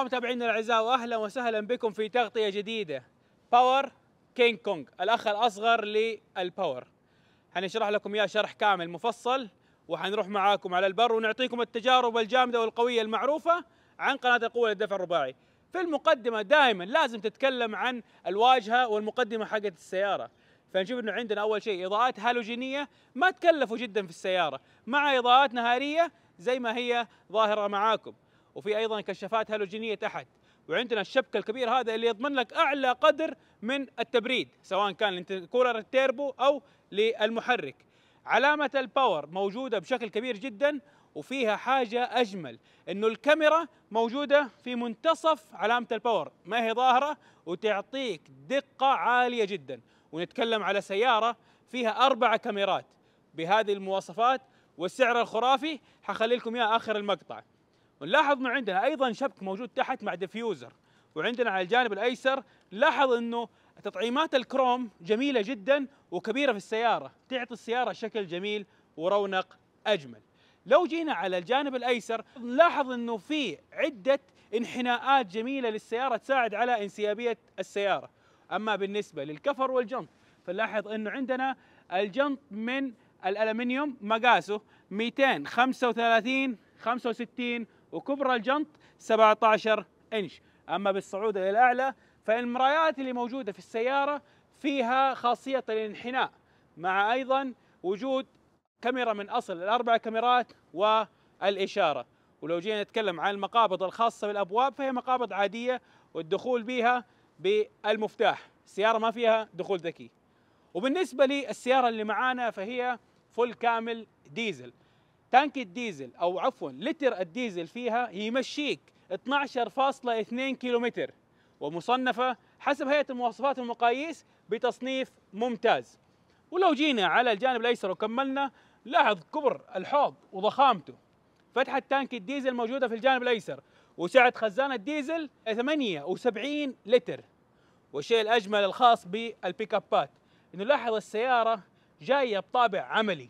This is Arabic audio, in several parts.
الله متابعينا الاعزاء واهلا وسهلا بكم في تغطيه جديده باور كينج كونج الاخ الاصغر للباور حنشرح لكم اياه شرح كامل مفصل وحنروح معاكم على البر ونعطيكم التجارب الجامده والقويه المعروفه عن قناه القوه للدفع الرباعي في المقدمه دائما لازم تتكلم عن الواجهه والمقدمه حقت السياره فنشوف انه عندنا اول شيء اضاءات هالوجينيه ما تكلفوا جدا في السياره مع اضاءات نهاريه زي ما هي ظاهره معاكم وفي ايضا كشافات هالوجينيه تحت وعندنا الشبكه الكبير هذا اللي يضمن لك اعلى قدر من التبريد سواء كان كولر التيربو او للمحرك علامه الباور موجوده بشكل كبير جدا وفيها حاجه اجمل انه الكاميرا موجوده في منتصف علامه الباور ما هي ظاهره وتعطيك دقه عاليه جدا ونتكلم على سياره فيها اربع كاميرات بهذه المواصفات والسعر الخرافي حخلي لكم اياه اخر المقطع ونلاحظ انه عندنا ايضا شبك موجود تحت مع ديفيوزر وعندنا على الجانب الايسر نلاحظ انه تطعيمات الكروم جميله جدا وكبيره في السياره تعطي السياره شكل جميل ورونق اجمل لو جينا على الجانب الايسر نلاحظ انه في عده انحناءات جميله للسياره تساعد على انسيابيه السياره اما بالنسبه للكفر والجنط فنلاحظ انه عندنا الجنط من الالمنيوم مقاسه 235 65 وكبرى الجنط 17 انش اما بالصعود الى الاعلى فالمرايات اللي موجوده في السياره فيها خاصيه الانحناء مع ايضا وجود كاميرا من اصل الاربع كاميرات والاشاره ولو جينا نتكلم عن المقابض الخاصه بالابواب فهي مقابض عاديه والدخول بها بالمفتاح السياره ما فيها دخول ذكي وبالنسبه للسياره اللي معانا فهي فل كامل ديزل تانك الديزل او عفوا لتر الديزل فيها يمشيك 12.2 كيلومتر ومصنفة حسب هيئة المواصفات والمقاييس بتصنيف ممتاز ولو جينا على الجانب الأيسر وكملنا لاحظ كبر الحوض وضخامته فتحة تانك الديزل موجودة في الجانب الأيسر وسعة خزانة الديزل 78 لتر والشيء الأجمل الخاص بالبيك أبات إنه لاحظ السيارة جاية بطابع عملي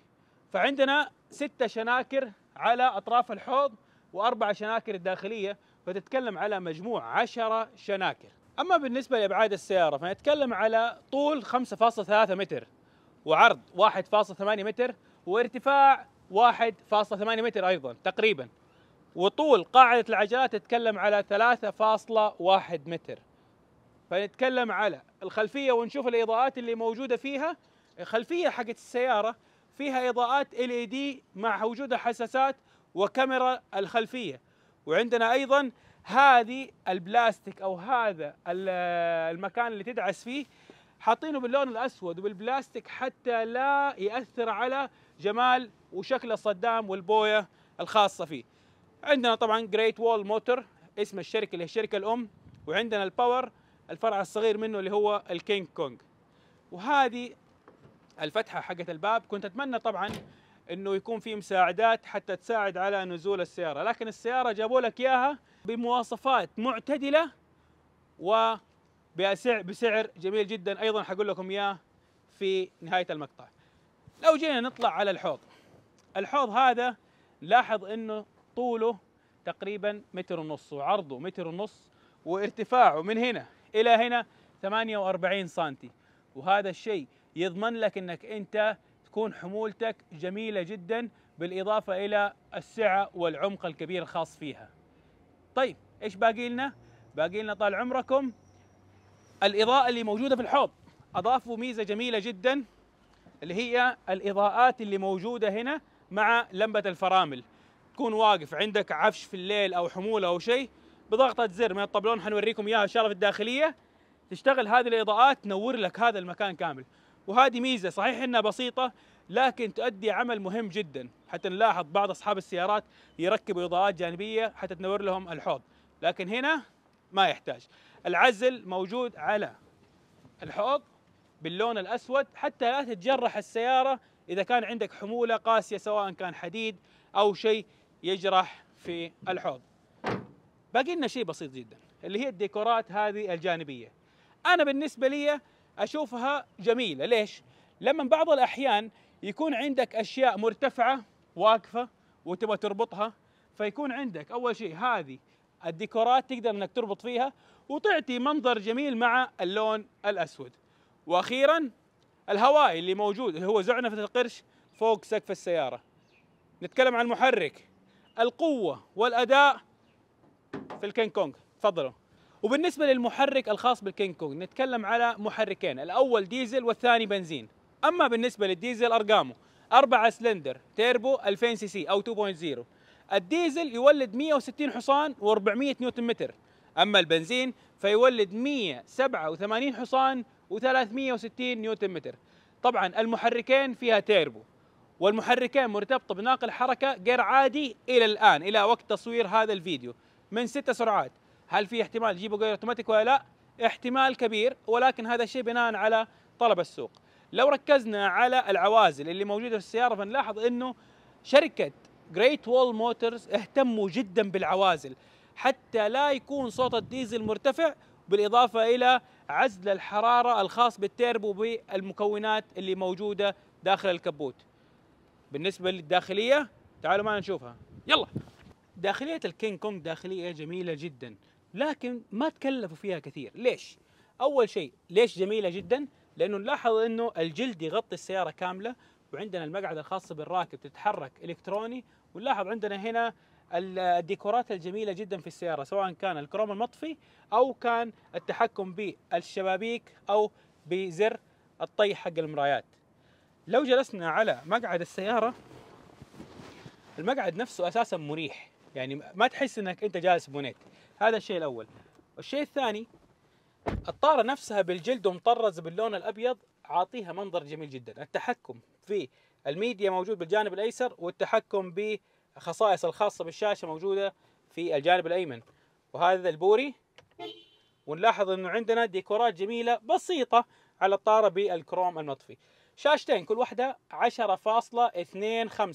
فعندنا ستة شناكر على أطراف الحوض وأربعة شناكر داخلية فتتكلم على مجموع عشرة شناكر أما بالنسبة لأبعاد السيارة فنتكلم على طول 5.3 متر وعرض 1.8 متر وارتفاع 1.8 متر أيضا تقريبا وطول قاعدة العجلات تتكلم على 3.1 متر فنتكلم على الخلفية ونشوف الإضاءات اللي موجودة فيها الخلفية حقت السيارة فيها إضاءات LED مع وجود حساسات وكاميرا الخلفية وعندنا أيضا هذه البلاستيك أو هذا المكان اللي تدعس فيه حاطينه باللون الأسود وبالبلاستيك حتى لا يأثر على جمال وشكل الصدام والبوية الخاصة فيه عندنا طبعا جريت وول موتور اسم الشركة اللي هي الشركة الأم وعندنا الباور الفرع الصغير منه اللي هو الكينج كونج وهذه الفتحه حقت الباب كنت اتمنى طبعا انه يكون في مساعدات حتى تساعد على نزول السياره لكن السياره جابوا لك اياها بمواصفات معتدله وبسعر بسعر جميل جدا ايضا حقول لكم اياه في نهايه المقطع لو جينا نطلع على الحوض الحوض هذا لاحظ انه طوله تقريبا متر ونص وعرضه متر ونص وارتفاعه من هنا الى هنا 48 سم وهذا الشيء يضمن لك انك انت تكون حمولتك جميله جدا بالاضافه الى السعه والعمق الكبير الخاص فيها. طيب ايش باقي لنا؟ باقي لنا طال عمركم الاضاءه اللي موجوده في الحوض اضافوا ميزه جميله جدا اللي هي الاضاءات اللي موجوده هنا مع لمبه الفرامل. تكون واقف عندك عفش في الليل او حموله او شيء بضغطه زر من الطبلون حنوريكم اياها ان شاء الله في الداخليه تشتغل هذه الاضاءات تنور لك هذا المكان كامل. وهذه ميزه صحيح انها بسيطه لكن تؤدي عمل مهم جدا حتى نلاحظ بعض اصحاب السيارات يركبوا اضاءات جانبيه حتى تنور لهم الحوض لكن هنا ما يحتاج العزل موجود على الحوض باللون الاسود حتى لا تتجرح السياره اذا كان عندك حموله قاسيه سواء كان حديد او شيء يجرح في الحوض باقي لنا شيء بسيط جدا اللي هي الديكورات هذه الجانبيه انا بالنسبه لي اشوفها جميله ليش لما بعض الاحيان يكون عندك اشياء مرتفعه واقفه وتبغى تربطها فيكون عندك اول شيء هذه الديكورات تقدر انك تربط فيها وتعطي منظر جميل مع اللون الاسود واخيرا الهوائي اللي موجود اللي هو زعنفه القرش فوق سقف السياره نتكلم عن المحرك القوه والاداء في الكينج كونج تفضلوا وبالنسبه للمحرك الخاص بالكينج كونج نتكلم على محركين الاول ديزل والثاني بنزين اما بالنسبه للديزل ارقامه أربعة سلندر تيربو 2000 سي سي او 2.0 الديزل يولد 160 حصان و400 نيوتن متر اما البنزين فيولد 187 حصان و360 نيوتن متر طبعا المحركين فيها تيربو والمحركين مرتبطه بناقل حركه غير عادي الى الان الى وقت تصوير هذا الفيديو من ست سرعات هل في احتمال يجيبوا غير اوتوماتيك ولا لا؟ احتمال كبير ولكن هذا الشيء بناء على طلب السوق. لو ركزنا على العوازل اللي موجوده في السياره فنلاحظ انه شركه جريت وول موتورز اهتموا جدا بالعوازل حتى لا يكون صوت الديزل مرتفع بالاضافه الى عزل الحراره الخاص بالتيربو بالمكونات اللي موجوده داخل الكبوت. بالنسبه للداخليه تعالوا معنا نشوفها. يلا. داخليه الكينج كونج داخليه جميله جدا لكن ما تكلفوا فيها كثير ليش اول شيء ليش جميله جدا لانه نلاحظ انه الجلد يغطي السياره كامله وعندنا المقعد الخاص بالراكب تتحرك الكتروني ونلاحظ عندنا هنا الديكورات الجميله جدا في السياره سواء كان الكروم المطفي او كان التحكم بالشبابيك او بزر الطي حق المرايات لو جلسنا على مقعد السياره المقعد نفسه اساسا مريح يعني ما تحس انك انت جالس بونيت هذا الشيء الاول الشيء الثاني الطاره نفسها بالجلد ومطرز باللون الابيض عاطيها منظر جميل جدا التحكم في الميديا موجود بالجانب الايسر والتحكم بخصائص الخاصه بالشاشه موجوده في الجانب الايمن وهذا البوري ونلاحظ انه عندنا ديكورات جميله بسيطه على الطاره بالكروم المطفي شاشتين كل واحده 10.25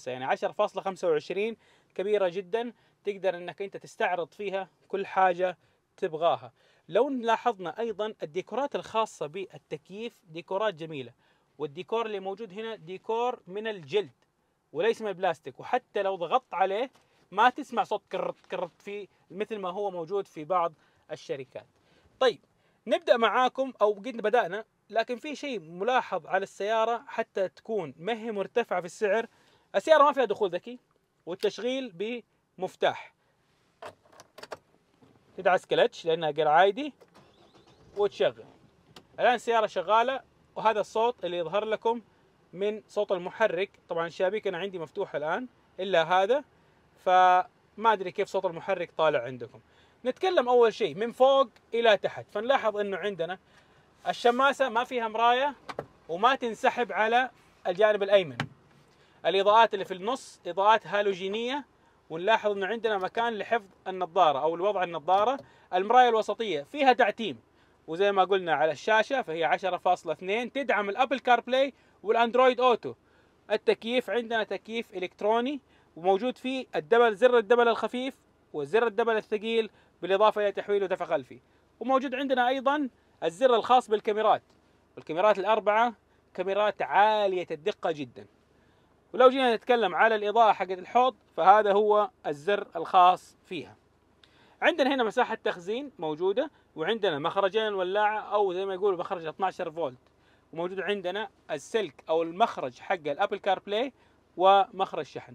يعني 10.25 كبيره جدا تقدر انك انت تستعرض فيها كل حاجه تبغاها لو لاحظنا ايضا الديكورات الخاصه بالتكييف ديكورات جميله والديكور اللي موجود هنا ديكور من الجلد وليس من البلاستيك وحتى لو ضغطت عليه ما تسمع صوت كرت كرت في مثل ما هو موجود في بعض الشركات طيب نبدا معاكم او قد بدانا لكن في شيء ملاحظ على السياره حتى تكون ما هي مرتفعه في السعر السياره ما فيها دخول ذكي والتشغيل بمفتاح تدعس كلتش لانها جير عادي وتشغل الان السياره شغاله وهذا الصوت اللي يظهر لكم من صوت المحرك طبعا الشبابيك انا عندي مفتوحه الان الا هذا فما ادري كيف صوت المحرك طالع عندكم نتكلم اول شيء من فوق الى تحت فنلاحظ انه عندنا الشماسه ما فيها مرايه وما تنسحب على الجانب الايمن الاضاءات اللي في النص اضاءات هالوجينيه ونلاحظ أنه عندنا مكان لحفظ النظارة أو لوضع النظارة المراية الوسطية فيها تعتيم وزي ما قلنا على الشاشة فهي 10.2 تدعم الأبل كار بلاي والأندرويد أوتو التكييف عندنا تكييف إلكتروني وموجود فيه الدبل زر الدبل الخفيف وزر الدبل الثقيل بالإضافة إلى تحويل ودفع خلفي وموجود عندنا أيضا الزر الخاص بالكاميرات والكاميرات الأربعة كاميرات عالية الدقة جدا ولو جينا نتكلم على الإضاءة حقت الحوض فهذا هو الزر الخاص فيها عندنا هنا مساحة تخزين موجودة وعندنا مخرجين الولاعة أو زي ما يقولوا مخرج 12 فولت وموجود عندنا السلك أو المخرج حق الأبل كار بلاي ومخرج شحن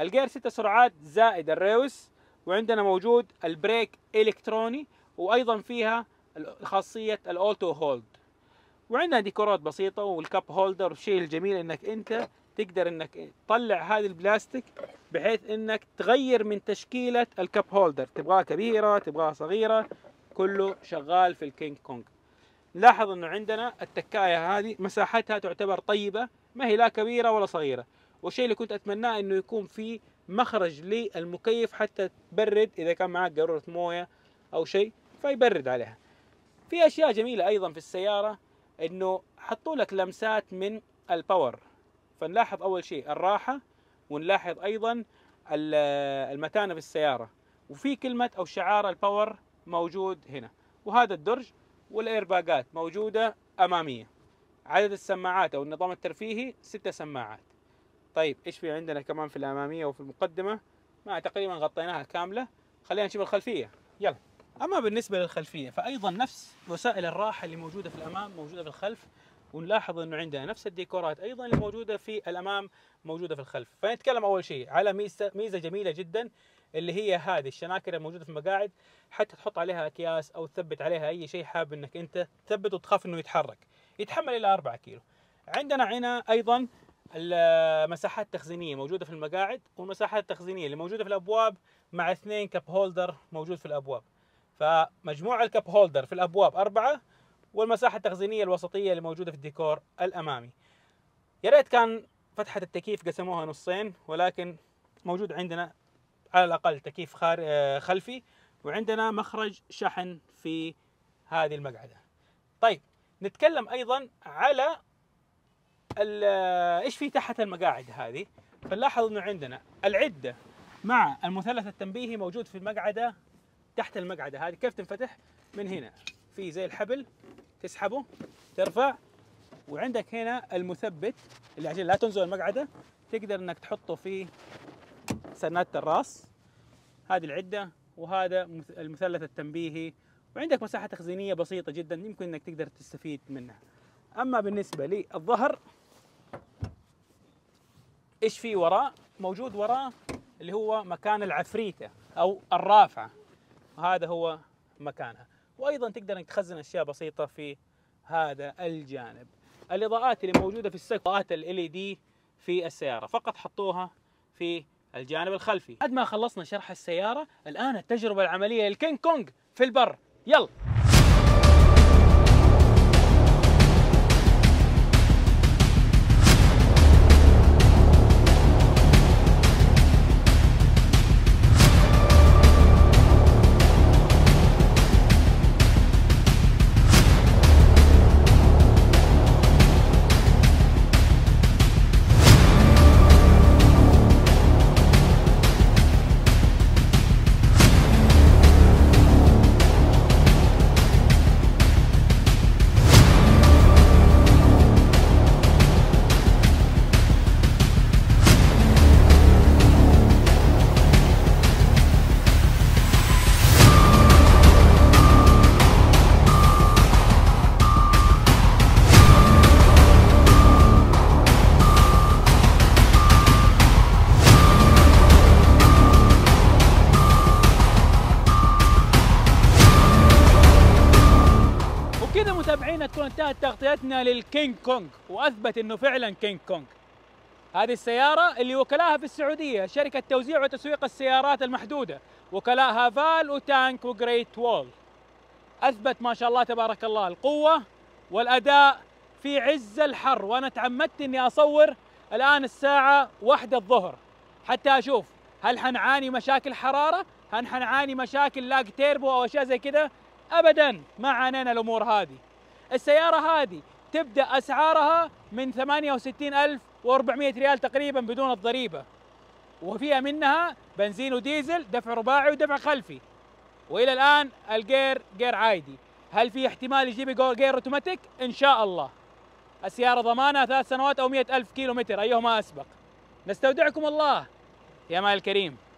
الجير 6 سرعات زائد الريوس وعندنا موجود البريك إلكتروني وأيضا فيها خاصية الأوتو هولد وعندنا ديكورات بسيطة والكاب هولدر والشيء الجميل انك انت تقدر انك تطلع هذه البلاستيك بحيث انك تغير من تشكيله الكب هولدر تبغاها كبيره تبغاها صغيره كله شغال في الكينج كونج نلاحظ انه عندنا التكايه هذه مساحتها تعتبر طيبه ما هي لا كبيره ولا صغيره والشيء اللي كنت اتمناه انه يكون في مخرج للمكيف حتى تبرد اذا كان معك قاروره مويه او شيء فيبرد عليها في اشياء جميله ايضا في السياره انه حطوا لك لمسات من الباور فنلاحظ أول شيء الراحة ونلاحظ أيضا المتانة في السيارة وفي كلمة أو شعار الباور موجود هنا وهذا الدرج والإيرباجات موجودة أمامية عدد السماعات أو النظام الترفيهي ستة سماعات طيب إيش في عندنا كمان في الأمامية وفي المقدمة ما تقريبا غطيناها كاملة خلينا نشوف الخلفية يلا أما بالنسبة للخلفية فأيضا نفس وسائل الراحة اللي موجودة في الأمام موجودة في الخلف ونلاحظ انه عندنا نفس الديكورات ايضا الموجوده في الامام موجوده في الخلف فنتكلم اول شيء على ميزه ميزه جميله جدا اللي هي هذه الشناكر الموجوده في المقاعد حتى تحط عليها اكياس او تثبت عليها اي شيء حاب انك انت تثبت وتخاف انه يتحرك يتحمل الى 4 كيلو عندنا هنا ايضا المساحات التخزينيه موجوده في المقاعد والمساحات التخزينيه اللي موجوده في الابواب مع اثنين كاب هولدر موجود في الابواب فمجموع الكاب هولدر في الابواب اربعه والمساحة التخزينية الوسطية اللي موجودة في الديكور الأمامي يا ريت كان فتحة التكييف قسموها نصين ولكن موجود عندنا على الأقل تكييف آه، خلفي وعندنا مخرج شحن في هذه المقعدة طيب نتكلم أيضا على آه، ايش في تحت المقاعد هذه فنلاحظ انه عندنا العده مع المثلث التنبيهي موجود في المقعده تحت المقعده هذه كيف تنفتح من هنا في زي الحبل تسحبه ترفع وعندك هنا المثبت اللي عشان لا تنزل المقعده تقدر انك تحطه في سنادة الراس هذه العده وهذا المثلث التنبيهي وعندك مساحه تخزينيه بسيطه جدا يمكن انك تقدر تستفيد منها اما بالنسبه للظهر ايش في وراء موجود وراء اللي هو مكان العفريته او الرافعه هذا هو مكانها وايضا تقدر انك تخزن اشياء بسيطه في هذا الجانب الاضاءات اللي موجوده في السقف اضاءات ال دي e في السياره فقط حطوها في الجانب الخلفي بعد ما خلصنا شرح السياره الان التجربه العمليه للكينج كونج في البر يلا انتهت تغطيتنا للكينج كونج واثبت انه فعلا كينج كونج هذه السيارة اللي وكلاها في السعودية شركة توزيع وتسويق السيارات المحدودة وكلاها فال وتانك وجريت وول أثبت ما شاء الله تبارك الله القوة والأداء في عز الحر وأنا تعمدت أني أصور الآن الساعة واحدة الظهر حتى أشوف هل حنعاني مشاكل حرارة هل حنعاني مشاكل لاج تيربو أو أشياء زي كده أبدا ما عانينا الأمور هذه السيارة هذه تبدأ أسعارها من 68400 ريال تقريبا بدون الضريبة وفيها منها بنزين وديزل دفع رباعي ودفع خلفي والى الان الجير جير عادي هل في احتمال يجيب جير اوتوماتيك ان شاء الله السيارة ضمانها ثلاث سنوات أو مئة ألف كيلو متر أيهما أسبق نستودعكم الله يا مال الكريم